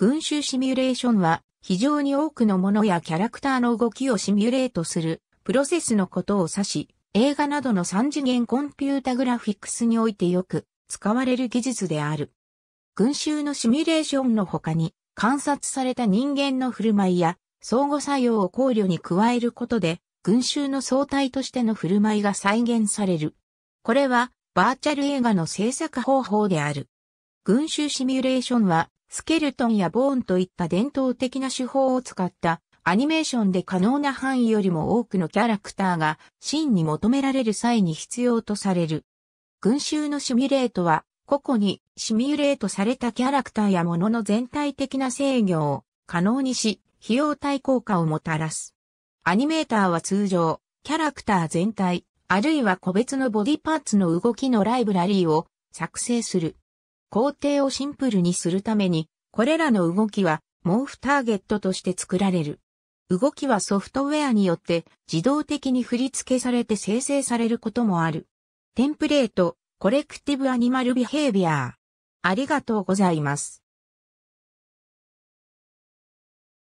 群衆シミュレーションは非常に多くのものやキャラクターの動きをシミュレートするプロセスのことを指し、映画などの三次元コンピュータグラフィックスにおいてよく使われる技術である。群衆のシミュレーションの他に観察された人間の振る舞いや相互作用を考慮に加えることで群衆の相対としての振る舞いが再現される。これはバーチャル映画の制作方法である。群衆シミュレーションはスケルトンやボーンといった伝統的な手法を使ったアニメーションで可能な範囲よりも多くのキャラクターが真に求められる際に必要とされる。群衆のシミュレートは個々にシミュレートされたキャラクターやものの全体的な制御を可能にし、費用対効果をもたらす。アニメーターは通常、キャラクター全体、あるいは個別のボディパーツの動きのライブラリーを作成する。工程をシンプルにするために、これらの動きは、毛布ターゲットとして作られる。動きはソフトウェアによって自動的に振り付けされて生成されることもある。テンプレート、コレクティブアニマルビヘイビアー。ありがとうございます。